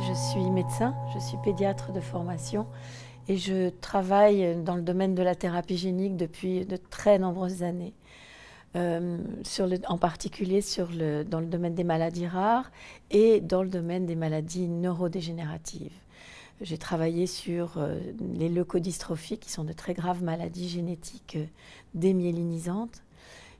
Je suis médecin, je suis pédiatre de formation et je travaille dans le domaine de la thérapie génique depuis de très nombreuses années. Euh, en particulier dans le domaine des maladies rares et dans le domaine des maladies neurodégénératives. J'ai travaillé sur euh, les leucodystrophies, qui sont de très graves maladies génétiques euh, démyélinisantes,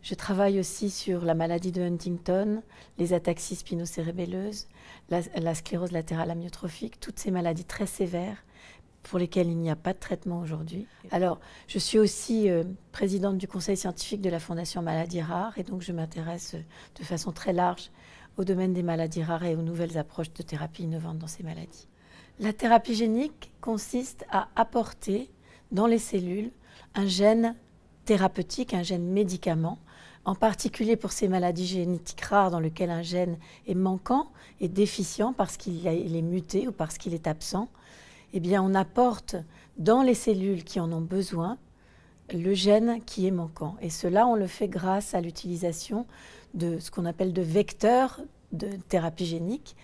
je travaille aussi sur la maladie de Huntington, les ataxies spinocérébelleuses, la, sclérose latérale amyotrophique, toutes ces maladies très sévères pour lesquelles il n'y a pas de traitement aujourd'hui. Alors, je suis aussi euh, présidente du conseil scientifique de la Fondation Maladies Rares et donc je m'intéresse euh, de façon très large au domaine des maladies rares et aux nouvelles approches de thérapie innovantes dans ces maladies. La thérapie génique consiste à apporter dans les cellules un gène thérapeutique, un gène médicament, en particulier pour ces maladies génétiques rares dans lesquelles un gène est manquant et déficient parce qu'il est muté ou parce qu'il est absent, eh bien on apporte dans les cellules qui en ont besoin le gène qui est manquant. Et cela, on le fait grâce à l'utilisation de ce qu'on appelle de vecteurs de thérapie génique,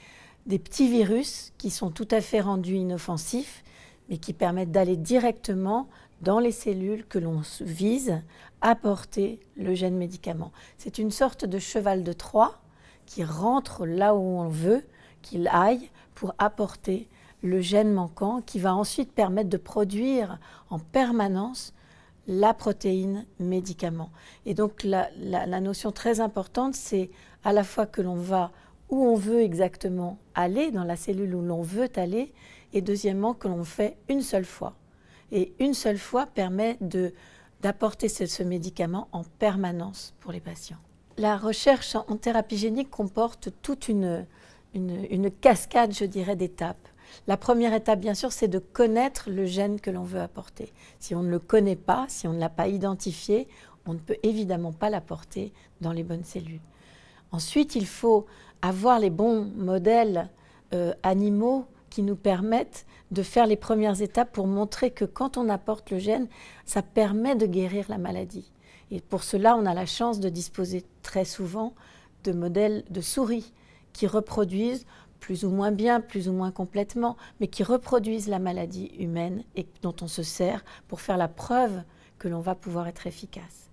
des petits virus qui sont tout à fait rendus inoffensifs, mais qui permettent d'aller directement dans les cellules que l'on vise, apporter le gène médicament. C'est une sorte de cheval de Troie qui rentre là où on veut qu'il aille pour apporter le gène manquant qui va ensuite permettre de produire en permanence la protéine médicament. Et donc la, notion très importante, c'est à la fois que l'on va où on veut exactement aller, dans la cellule où l'on veut aller, et deuxièmement que l'on fait une seule fois. Et une seule fois permet d'apporter ce, médicament en permanence pour les patients. La recherche en thérapie génique comporte toute une, une, cascade, je dirais, d'étapes. La première étape, bien sûr, c'est de connaître le gène que l'on veut apporter. Si on ne le connaît pas, si on ne l'a pas identifié, on ne peut évidemment pas l'apporter dans les bonnes cellules. Ensuite, il faut avoir les bons modèles euh, animaux qui nous permettent de faire les premières étapes pour montrer que quand on apporte le gène, ça permet de guérir la maladie. Et pour cela, on a la chance de disposer très souvent de modèles de souris qui reproduisent plus ou moins bien, plus ou moins complètement, mais qui reproduisent la maladie humaine et dont on se sert pour faire la preuve que l'on va pouvoir être efficace.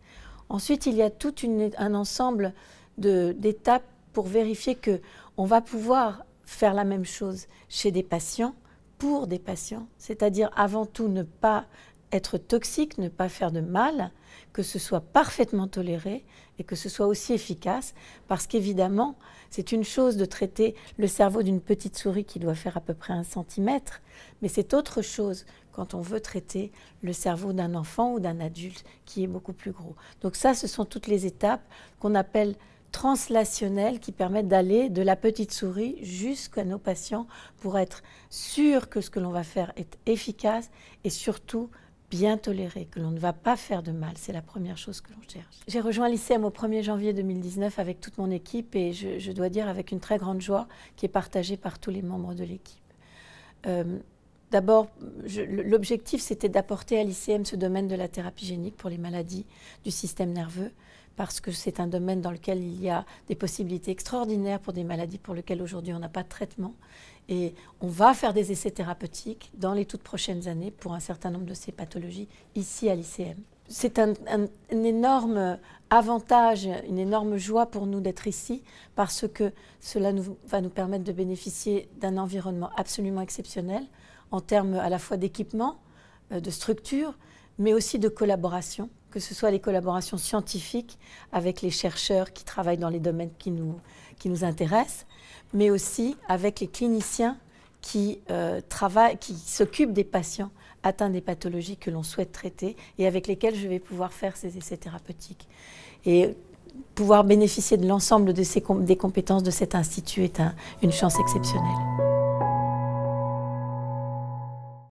Ensuite, il y a tout un ensemble d'étapes pour vérifier que on va pouvoir faire la même chose chez des patients, pour des patients, c'est-à-dire avant tout ne pas être toxique, ne pas faire de mal, que ce soit parfaitement toléré et que ce soit aussi efficace, parce qu'évidemment, c'est une chose de traiter le cerveau d'une petite souris qui doit faire à peu près un centimètre, mais c'est autre chose quand on veut traiter le cerveau d'un enfant ou d'un adulte qui est beaucoup plus gros. Donc ça, ce sont toutes les étapes qu'on appelle translationnelles qui permettent d'aller de la petite souris jusqu'à nos patients pour être sûr que ce que l'on va faire est efficace et surtout bien toléré, que l'on ne va pas faire de mal. C'est la première chose que l'on cherche. J'ai rejoint l'ICM au 1er janvier 2019 avec toute mon équipe et je, dois dire avec une très grande joie qui est partagée par tous les membres de l'équipe. Euh, d'abord, l'objectif, c'était d'apporter à l'ICM ce domaine de la thérapie génique pour les maladies du système nerveux, parce que c'est un domaine dans lequel il y a des possibilités extraordinaires pour des maladies pour lesquelles aujourd'hui on n'a pas de traitement. Et on va faire des essais thérapeutiques dans les toutes prochaines années pour un certain nombre de ces pathologies ici à l'ICM. C'est un, énorme avantage, une énorme joie pour nous d'être ici parce que cela va nous permettre de bénéficier d'un environnement absolument exceptionnel en termes à la fois d'équipement, euh, de structure, mais aussi de collaboration que ce soit les collaborations scientifiques avec les chercheurs qui travaillent dans les domaines qui nous, intéressent, mais aussi avec les cliniciens qui, euh, qui s'occupent des patients atteints des pathologies que l'on souhaite traiter et avec lesquels je vais pouvoir faire ces essais thérapeutiques. Et pouvoir bénéficier de l'ensemble des compétences de cet institut est une chance exceptionnelle.